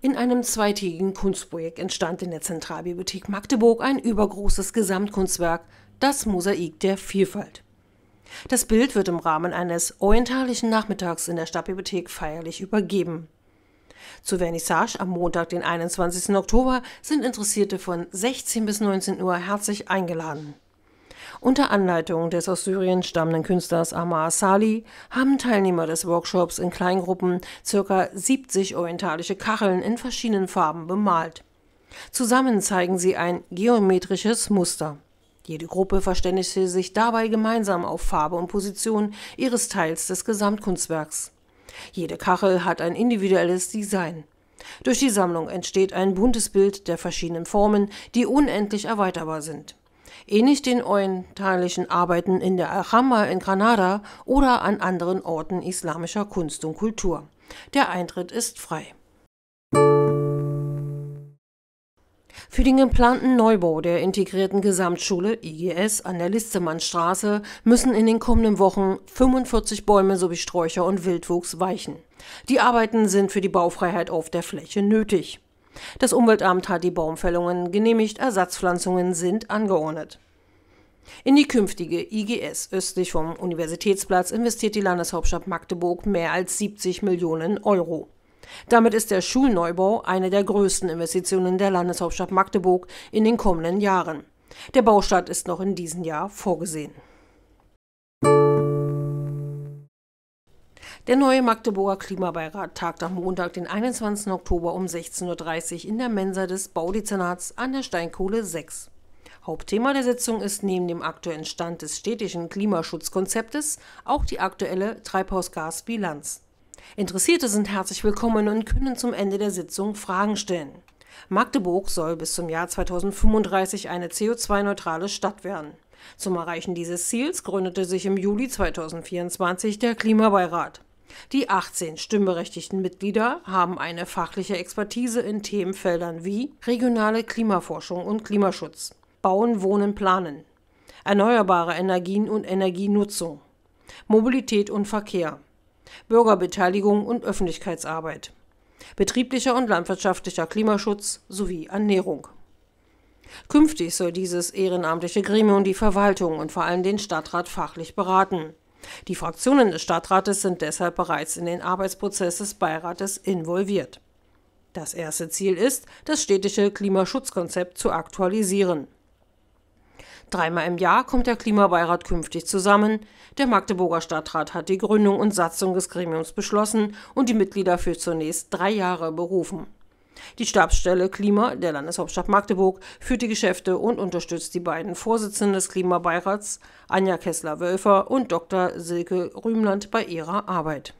In einem zweitägigen Kunstprojekt entstand in der Zentralbibliothek Magdeburg ein übergroßes Gesamtkunstwerk, das Mosaik der Vielfalt. Das Bild wird im Rahmen eines orientalischen Nachmittags in der Stadtbibliothek feierlich übergeben. Zur Vernissage am Montag, den 21. Oktober, sind Interessierte von 16 bis 19 Uhr herzlich eingeladen. Unter Anleitung des aus Syrien stammenden Künstlers Amar Sali haben Teilnehmer des Workshops in Kleingruppen ca. 70 orientalische Kacheln in verschiedenen Farben bemalt. Zusammen zeigen sie ein geometrisches Muster. Jede Gruppe verständigte sich dabei gemeinsam auf Farbe und Position ihres Teils des Gesamtkunstwerks. Jede Kachel hat ein individuelles Design. Durch die Sammlung entsteht ein buntes Bild der verschiedenen Formen, die unendlich erweiterbar sind ähnlich den orientalischen Arbeiten in der Alhambra in Granada oder an anderen Orten islamischer Kunst und Kultur. Der Eintritt ist frei. Für den geplanten Neubau der integrierten Gesamtschule IGS an der Listemannstraße müssen in den kommenden Wochen 45 Bäume sowie Sträucher und Wildwuchs weichen. Die Arbeiten sind für die Baufreiheit auf der Fläche nötig. Das Umweltamt hat die Baumfällungen genehmigt, Ersatzpflanzungen sind angeordnet. In die künftige IGS östlich vom Universitätsplatz investiert die Landeshauptstadt Magdeburg mehr als 70 Millionen Euro. Damit ist der Schulneubau eine der größten Investitionen der Landeshauptstadt Magdeburg in den kommenden Jahren. Der Baustart ist noch in diesem Jahr vorgesehen. Der neue Magdeburger Klimabeirat tagt am Montag, den 21. Oktober um 16.30 Uhr in der Mensa des Baudezernats an der Steinkohle 6. Hauptthema der Sitzung ist neben dem aktuellen Stand des städtischen Klimaschutzkonzeptes auch die aktuelle Treibhausgasbilanz. Interessierte sind herzlich willkommen und können zum Ende der Sitzung Fragen stellen. Magdeburg soll bis zum Jahr 2035 eine CO2-neutrale Stadt werden. Zum Erreichen dieses Ziels gründete sich im Juli 2024 der Klimabeirat. Die 18 stimmberechtigten Mitglieder haben eine fachliche Expertise in Themenfeldern wie regionale Klimaforschung und Klimaschutz, Bauen, Wohnen, Planen, erneuerbare Energien und Energienutzung, Mobilität und Verkehr, Bürgerbeteiligung und Öffentlichkeitsarbeit, betrieblicher und landwirtschaftlicher Klimaschutz sowie Ernährung. Künftig soll dieses ehrenamtliche Gremium die Verwaltung und vor allem den Stadtrat fachlich beraten die Fraktionen des Stadtrates sind deshalb bereits in den Arbeitsprozess des Beirates involviert. Das erste Ziel ist, das städtische Klimaschutzkonzept zu aktualisieren. Dreimal im Jahr kommt der Klimabeirat künftig zusammen. Der Magdeburger Stadtrat hat die Gründung und Satzung des Gremiums beschlossen und die Mitglieder für zunächst drei Jahre berufen. Die Stabsstelle Klima der Landeshauptstadt Magdeburg führt die Geschäfte und unterstützt die beiden Vorsitzenden des Klimabeirats, Anja Kessler-Wölfer und Dr. Silke Rümland, bei ihrer Arbeit.